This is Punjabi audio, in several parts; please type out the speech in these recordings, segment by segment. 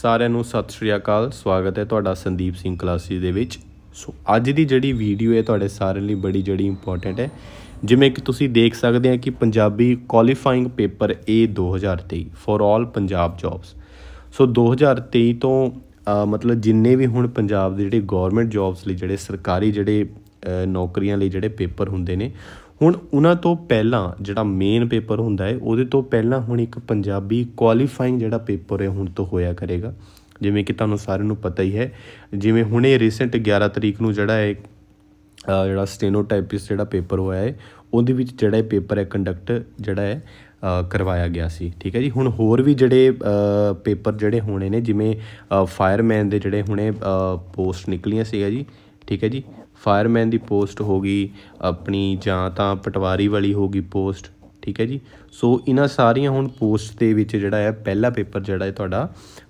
ਸਾਰਿਆਂ ਨੂੰ ਸਤਿ ਸ਼੍ਰੀ ਅਕਾਲ ਸਵਾਗਤ ਹੈ ਤੁਹਾਡਾ ਸੰਦੀਪ ਸਿੰਘ ਕਲਾਸੀ ਦੇ ਵਿੱਚ ਸੋ ਅੱਜ ਦੀ ਜਿਹੜੀ ਵੀਡੀਓ ਹੈ ਤੁਹਾਡੇ ਸਾਰਿਆਂ ਲਈ ਬੜੀ ਜਿਹੜੀ ਇੰਪੋਰਟੈਂਟ ਹੈ ਜਿਵੇਂ ਕਿ ਤੁਸੀਂ ਦੇਖ ਸਕਦੇ ਆ ਕਿ Punjabi qualifying paper A 2023 for all Punjab jobs so 2023 ਤੋਂ ਮਤਲਬ ਜਿੰਨੇ ਵੀ ਹੁਣ ਪੰਜਾਬ ਦੇ ਜਿਹੜੇ ਗਵਰਨਮੈਂਟ ਜੌਬਸ ਲਈ ਜਿਹੜੇ ਸਰਕਾਰੀ ਜਿਹੜੇ ਨੌਕਰੀਆਂ ਲਈ ਜਿਹੜੇ ਪੇਪਰ ਹੁੰਦੇ ਨੇ ਹੁਣ ਉਹਨਾਂ ਤੋਂ ਪਹਿਲਾਂ ਜਿਹੜਾ ਮੇਨ ਪੇਪਰ ਹੁੰਦਾ ਹੈ ਉਹਦੇ ਤੋਂ ਪਹਿਲਾਂ ਹੁਣ ਇੱਕ ਪੰਜਾਬੀ ਕੁਆਲੀਫਾਈਂਗ ਜਿਹੜਾ ਪੇਪਰ ਹੈ ਹੁਣ ਤੋਂ ਹੋਇਆ ਕਰੇਗਾ ਜਿਵੇਂ ਕਿ ਤੁਹਾਨੂੰ ਸਾਰਿਆਂ ਨੂੰ ਪਤਾ ਹੀ ਹੈ ਜਿਵੇਂ ਹੁਣੇ ਰੀਸੈਂਟ 11 ਤਰੀਕ ਨੂੰ ਜਿਹੜਾ ਹੈ ਜਿਹੜਾ ਸਟੇਨੋਟਾਈਪਿਸ ਜਿਹੜਾ ਪੇਪਰ ਹੋਇਆ ਹੈ ਉਹਦੇ ਵਿੱਚ ਜਿਹੜਾ ਇਹ ਪੇਪਰ ਹੈ ਕੰਡਕਟ ਜਿਹੜਾ ਹੈ ਕਰਵਾਇਆ ਗਿਆ ਸੀ ਠੀਕ ਹੈ ਜੀ ਹੁਣ ਹੋਰ ਵੀ ਜਿਹੜੇ ਪੇਪਰ ਜਿਹੜੇ ਹੋਣੇ ਨੇ ਜਿਵੇਂ ਫਾਇਰਮੈਨ ਦੇ ਜਿਹੜੇ ਹੁਣੇ ਪੋਸਟ ਨਿਕਲੀਆਂ ਸੀਗਾ ਜੀ ਠੀਕ ਹੈ ਜੀ ਫਾਇਰਮੈਨ ਦੀ ਪੋਸਟ ਹੋ ਗਈ ਆਪਣੀ ਜਾਂ ਤਾਂ ਪਟਵਾਰੀ ਵਾਲੀ ਹੋ ਗਈ ਪੋਸਟ ਠੀਕ ਹੈ ਜੀ ਸੋ ਇਹਨਾਂ ਸਾਰੀਆਂ ਹੁਣ ਪੋਸਟ ਦੇ ਵਿੱਚ ਜਿਹੜਾ ਹੈ ਪਹਿਲਾ ਪੇਪਰ ਜਿਹੜਾ ਹੈ ਤੁਹਾਡਾ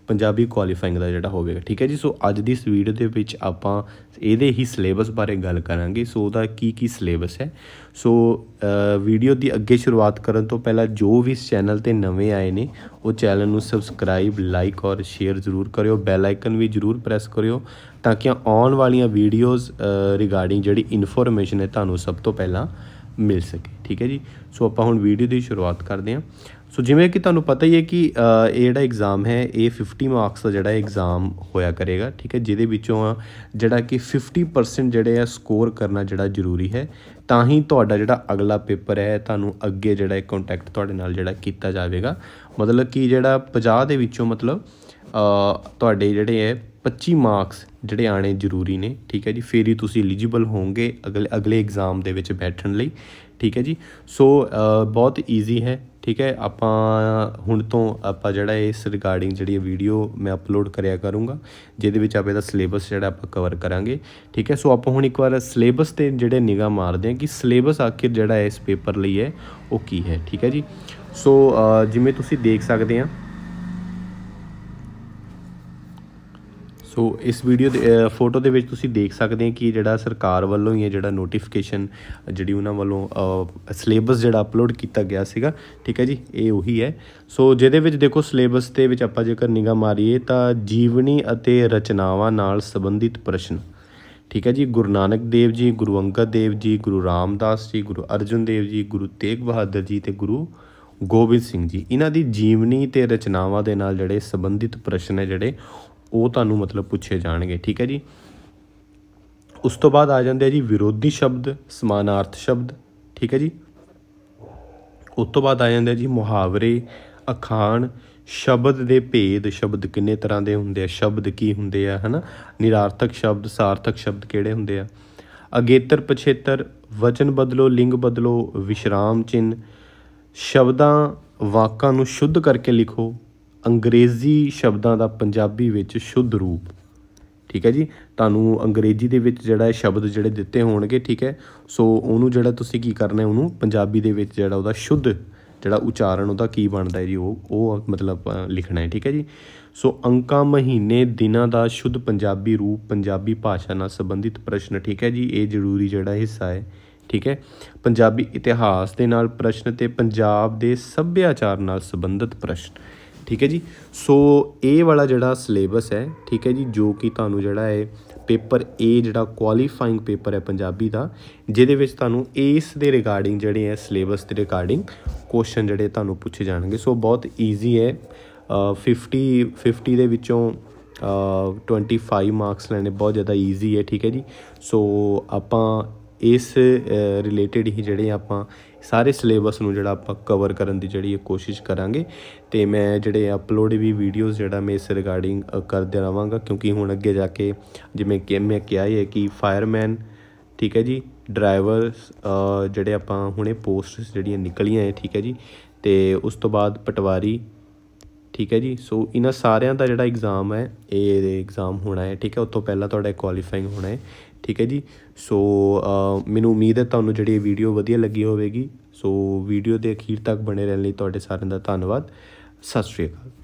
ਪੰਜਾਬੀ ਕੁਆਲੀਫਾਈਂਗ ਦਾ ਜਿਹੜਾ ਹੋਵੇਗਾ ਠੀਕ ਹੈ ਜੀ ਸੋ ਅੱਜ ਦੀ ਸਵੀਡ ਵੀਡੀਓ ਦੇ ਵਿੱਚ ਆਪਾਂ ਇਹਦੇ ਹੀ ਸਿਲੇਬਸ ਬਾਰੇ ਗੱਲ ਕਰਾਂਗੇ ਸੋ ਉਹਦਾ ਕੀ ਕੀ ਸਿਲੇਬਸ ਹੈ ਸੋ ਵੀਡੀਓ ਦੀ ਅੱਗੇ ਸ਼ੁਰੂਆਤ ਕਰਨ ਤੋਂ ਪਹਿਲਾਂ ਜੋ ਵੀ ਇਸ ਚੈਨਲ ਤੇ ਨਵੇਂ ਆਏ ਨੇ ਉਹ ਚੈਨਲ ਨੂੰ ਸਬਸਕ੍ਰਾਈਬ ਲਾਈਕ ਔਰ ਸ਼ੇਅਰ ਜ਼ਰੂਰ ਕਰਿਓ ਬੈਲ ਆਈਕਨ ਵੀ ਜ਼ਰੂਰ ਪ੍ਰੈਸ ਕਰਿਓ ਤਾਂ ਕਿ ਆਉਣ ਵਾਲੀਆਂ ਵੀਡੀਓਜ਼ ਰਿਗਾਰਡਿੰਗ ਜਿਹੜੀ ਇਨਫੋਰਮੇਸ਼ਨ ਹੈ ਤੁਹਾਨੂੰ ਸਭ ਤੋਂ ਪਹਿਲਾਂ ਮਿਲ ਸਕੇ ਠੀਕ ਹੈ ਜੀ ਸੋ ਆਪਾਂ ਹੁਣ ਵੀਡੀਓ ਦੀ ਸ਼ੁਰੂਆਤ ਕਰਦੇ ਹਾਂ ਸੋ ਜਿਵੇਂ ਕਿ ਤੁਹਾਨੂੰ ਪਤਾ ਹੀ ਹੈ ਕਿ ਇਹ ਜਿਹੜਾ ਐਗਜ਼ਾਮ ਹੈ ਇਹ 50 ਮਾਰਕਸ ਦਾ ਜਿਹੜਾ ਐਗਜ਼ਾਮ ਹੋਇਆ ਕਰੇਗਾ ਠੀਕ ਹੈ ਜਿਹਦੇ ਵਿੱਚੋਂ ਜਿਹੜਾ ਕਿ 50% ਜਿਹੜੇ ਆ ਸਕੋਰ ਕਰਨਾ ਜਿਹੜਾ ਜ਼ਰੂਰੀ ਹੈ ਤਾਂ ਹੀ ਤੁਹਾਡਾ ਜਿਹੜਾ ਅਗਲਾ ਪੇਪਰ ਹੈ ਤੁਹਾਨੂੰ ਅੱਗੇ ਜਿਹੜਾ ਕੰਟੈਕਟ ਤੁਹਾਡੇ ਨਾਲ ਜਿਹੜਾ ਕੀਤਾ ਜਾਵੇਗਾ ਮਤਲਬ ਕਿ ਜਿਹੜਾ 50 ਦੇ ਵਿੱਚੋਂ ਮਤਲਬ ਤੁਹਾਡੇ ਜਿਹੜੇ ਹੈ 25 ਮਾਰਕਸ ਜਿਹੜੇ ਆਣੇ ਜ਼ਰੂਰੀ ਨੇ ਠੀਕ ਹੈ ਜੀ ਫੇਰ ਹੀ ਤੁਸੀਂ ਐਲੀਜੀਬਲ ਹੋਵੋਗੇ ਅਗਲੇ ਅਗਲੇ ਐਗਜ਼ਾਮ ਦੇ ਵਿੱਚ ਬੈਠਣ ਲਈ ਠੀਕ ਹੈ ਜੀ ਸੋ ਬਹੁਤ ਈਜ਼ੀ ਹੈ ਠੀਕ ਹੈ ਆਪਾਂ ਹੁਣ ਤੋਂ ਆਪਾਂ ਜਿਹੜਾ ਇਸ ਰਿਗਾਰਡਿੰਗ ਜਿਹੜੀ ਵੀਡੀਓ ਮੈਂ ਅਪਲੋਡ ਕਰਿਆ ਕਰੂੰਗਾ ਜਿਹਦੇ ਵਿੱਚ ਆਪਾਂ ਇਹਦਾ ਸਿਲੇਬਸ ਜਿਹੜਾ ਆਪਾਂ ਕਵਰ ਕਰਾਂਗੇ ਠੀਕ ਹੈ ਸੋ ਆਪਾਂ ਹੁਣ ਇੱਕ ਵਾਰ ਸਿਲੇਬਸ ਤੇ ਜਿਹੜੇ ਨਿਗਾਹ ਮਾਰਦੇ ਹਾਂ ਕਿ ਸਿਲੇਬਸ ਆਖਿਰ ਜਿਹੜਾ ਇਸ ਪੇਪਰ ਲਈ ਹੈ ਉਹ ਕੀ ਹੈ ਠੀਕ ਹੈ ਜੀ ਸੋ ਜਿਵੇਂ ਤੁਸੀਂ ਦੇਖ ਸਕਦੇ ਆ ਸੋ ਇਸ ਵੀਡੀਓ ਦੇ ਫੋਟੋ ਦੇ ਵਿੱਚ ਤੁਸੀਂ ਦੇਖ ਸਕਦੇ ਹੋ ਕਿ ਜਿਹੜਾ ਸਰਕਾਰ ਵੱਲੋਂ ਹੀ ਹੈ ਜਿਹੜਾ ਨੋਟੀਫਿਕੇਸ਼ਨ ਜਿਹੜੀ ਉਹਨਾਂ ਵੱਲੋਂ ਸਿਲੇਬਸ ਜਿਹੜਾ ਅਪਲੋਡ ਕੀਤਾ ਗਿਆ ਸੀਗਾ ਠੀਕ ਹੈ ਜੀ ਇਹ ਉਹੀ ਹੈ ਸੋ ਜਿਹਦੇ ਵਿੱਚ ਦੇਖੋ ਸਿਲੇਬਸ ਦੇ ਵਿੱਚ ਆਪਾਂ ਜੇਕਰ ਨਿਗਾਹ ਮਾਰੀਏ ਤਾਂ ਜੀਵਨੀ ਅਤੇ ਰਚਨਾਵਾਂ ਨਾਲ ਸੰਬੰਧਿਤ ਪ੍ਰਸ਼ਨ ਠੀਕ ਹੈ ਜੀ ਗੁਰੂ ਨਾਨਕ ਦੇਵ ਜੀ ਗੁਰੂ ਅੰਗਦ ਦੇਵ ਜੀ ਗੁਰੂ ਰਾਮਦਾਸ ਜੀ ਗੁਰੂ ਅਰਜਨ ਦੇਵ ਜੀ ਗੁਰੂ ਤੇਗ ਬਹਾਦਰ ਜੀ ਤੇ ਗੁਰੂ ਗੋਬਿੰਦ ਸਿੰਘ ਜੀ ਇਹਨਾਂ ਦੀ ਜੀਵਨੀ ਤੇ ਰਚਨਾਵਾਂ ਦੇ ਨਾਲ ਜਿਹੜੇ ਸੰਬੰਧਿਤ ਪ੍ਰਸ਼ਨ ਹੈ ਜਿਹੜੇ ਉਹ ਤੁਹਾਨੂੰ ਮਤਲਬ ਪੁੱਛੇ ਜਾਣਗੇ ਠੀਕ ਹੈ ਜੀ ਉਸ ਤੋਂ ਬਾਅਦ ਆ ਜਾਂਦੇ ਆ ਜੀ ਵਿਰੋਧੀ ਸ਼ਬਦ ਸਮਾਨਾਰਥ ਸ਼ਬਦ ਠੀਕ ਹੈ ਜੀ ਉਸ ਤੋਂ ਬਾਅਦ ਆ ਜਾਂਦੇ ਆ ਜੀ ਮੁਹਾਵਰੇ ਅਖਾਣ ਸ਼ਬਦ ਦੇ ਭੇਦ ਸ਼ਬਦ ਕਿੰਨੇ ਤਰ੍ਹਾਂ ਦੇ ਹੁੰਦੇ ਆ ਸ਼ਬਦ ਕੀ ਹੁੰਦੇ ਆ ਹਨਾ ਨਿਰਾਰਥਕ ਸ਼ਬਦ ਸਾਰਥਕ ਸ਼ਬਦ ਕਿਹੜੇ ਹੁੰਦੇ ਆ ਅਗੇਤਰ ਪਛੇਤਰ ਵਚਨ ਬਦਲੋ ਲਿੰਗ ਬਦਲੋ ਵਿਸ਼ਰਾਮ ਚਿੰਨ ਸ਼ਬਦਾਂ ਵਾਕਾਂ ਨੂੰ ਸ਼ੁੱਧ ਕਰਕੇ ਲਿਖੋ ਅੰਗਰੇਜ਼ੀ ਸ਼ਬਦਾਂ ਦਾ ਪੰਜਾਬੀ ਵਿੱਚ ਸ਼ੁੱਧ ਰੂਪ ਠੀਕ ਹੈ ਜੀ ਤੁਹਾਨੂੰ ਅੰਗਰੇਜ਼ੀ ਦੇ ਵਿੱਚ ਜਿਹੜਾ ਸ਼ਬਦ ਜਿਹੜੇ ਦਿੱਤੇ ਹੋਣਗੇ ਠੀਕ ਹੈ ਸੋ ਉਹਨੂੰ ਜਿਹੜਾ ਤੁਸੀਂ ਕੀ ਕਰਨਾ ਹੈ ਉਹਨੂੰ ਪੰਜਾਬੀ ਦੇ ਵਿੱਚ ਜਿਹੜਾ ਉਹਦਾ ਸ਼ੁੱਧ ਜਿਹੜਾ ਉਚਾਰਨ ਉਹਦਾ ਕੀ ਬਣਦਾ ਹੈ ਜੀ ਉਹ ਉਹ ਮਤਲਬ ਲਿਖਣਾ ਹੈ ਠੀਕ ਹੈ ਜੀ ਸੋ ਅੰਕਾਂ ਮਹੀਨੇ ਦਿਨਾਂ ਦਾ ਸ਼ੁੱਧ ਪੰਜਾਬੀ ਰੂਪ ਪੰਜਾਬੀ ਭਾਸ਼ਾ ਨਾਲ ਸੰਬੰਧਿਤ ਪ੍ਰਸ਼ਨ ਠੀਕ ਹੈ ਜੀ ਇਹ ਜ਼ਰੂਰੀ ਜਿਹੜਾ ਹਿੱਸਾ ਹੈ ਠੀਕ ਹੈ ਪੰਜਾਬੀ ਇਤਿਹਾਸ ਦੇ ਨਾਲ ਪ੍ਰਸ਼ਨ ਤੇ ਪੰਜਾਬ ਦੇ ਸੱਭਿਆਚਾਰ ਨਾਲ ਸੰਬੰਧਿਤ ਪ੍ਰਸ਼ਨ ਠੀਕ ਹੈ ਜੀ ਸੋ ਇਹ ਵਾਲਾ ਜਿਹੜਾ ਸਿਲੇਬਸ ਹੈ ਠੀਕ ਹੈ ਜੀ ਜੋ ਕਿ ਤੁਹਾਨੂੰ ਜਿਹੜਾ ਹੈ ਪੇਪਰ ਏ ਜਿਹੜਾ ਕੁਆਲੀਫਾਈਂਗ ਪੇਪਰ ਹੈ ਪੰਜਾਬੀ ਦਾ ਜਿਹਦੇ ਵਿੱਚ ਤੁਹਾਨੂੰ ਇਸ ਦੇ ਰਿਗਾਰਡਿੰਗ ਜਿਹੜੇ ਹੈ ਸਿਲੇਬਸ ਦੇ ਰਿਗਾਰਡਿੰਗ ਕੁਐਸਚਨ ਜਿਹੜੇ ਤੁਹਾਨੂੰ ਪੁੱਛੇ ਜਾਣਗੇ ਸੋ ਬਹੁਤ ਈਜ਼ੀ ਹੈ 50 50 ਦੇ ਵਿੱਚੋਂ 25 ਮਾਰਕਸ ਲੈਣੇ ਬਹੁਤ ਜ਼ਿਆਦਾ ਈਜ਼ੀ ਹੈ ਠੀਕ ਹੈ ਜੀ ਸੋ ਆਪਾਂ ਇਸ ਰਿਲੇਟਡ ਹੀ ਜਿਹੜੇ ਆਪਾਂ ਸਾਰੇ ਸਿਲੇਬਸ ਨੂੰ ਜਿਹੜਾ ਆਪਾਂ ਕਵਰ ਕਰਨ ਦੀ ਜਿਹੜੀ ਕੋਸ਼ਿਸ਼ ਕਰਾਂਗੇ ਤੇ ਮੈਂ ਜਿਹੜੇ ਅਪਲੋਡ ਵੀ ਵੀਡੀਓਜ਼ ਜਿਹੜਾ ਮੈਂ ਇਸ ਰਿਗਾਰਡਿੰਗ ਕਰਦੇ ਰਵਾਂਗਾ ਕਿਉਂਕਿ ਹੁਣ ਅੱਗੇ ਜਾ ਕੇ ਜਿਵੇਂ ਕਿ ਮੈਂ ਕਿਹਾ ਹੈ ਕਿ ਫਾਇਰਮੈਨ ਠੀਕ ਹੈ ਜੀ ਡਰਾਈਵਰ ਜਿਹੜੇ ਆਪਾਂ ਹੁਣੇ ਪੋਸਟਸ ਜਿਹੜੀਆਂ ਨਿਕਲੀਆਂ ਹੈ ਠੀਕ ਹੈ ਜੀ ਤੇ ਉਸ ਤੋਂ ਬਾਅਦ ਪਟਵਾਰੀ ਠੀਕ ਹੈ ਜੀ ਸੋ ਇਹਨਾਂ ਸਾਰਿਆਂ ਦਾ ਜਿਹੜਾ ਐਗਜ਼ਾਮ ਹੈ ਇਹ ਐਗਜ਼ਾਮ ਹੋਣਾ ਹੈ ਠੀਕ ਹੈ ਉਤੋਂ ਪਹਿਲਾਂ ਤੁਹਾਡਾ ਕੁਆਲੀਫਾਈਂਗ ਹੋਣਾ ਹੈ ਠੀਕ ਹੈ ਜੀ ਸੋ ਮੈਨੂੰ ਉਮੀਦ ਹੈ ਤੁਹਾਨੂੰ ਜਿਹੜੀ ਇਹ ਵੀਡੀਓ ਵਧੀਆ ਲੱਗੀ ਹੋਵੇਗੀ ਸੋ ਵੀਡੀਓ ਦੇ ਅਖੀਰ ਤੱਕ ਬਣੇ ਰਹਿਣ ਲਈ ਤੁਹਾਡੇ ਸਾਰਿਆਂ ਦਾ ਧੰਨਵਾਦ ਸਤਿ ਸ਼੍ਰੀ ਅਕਾਲ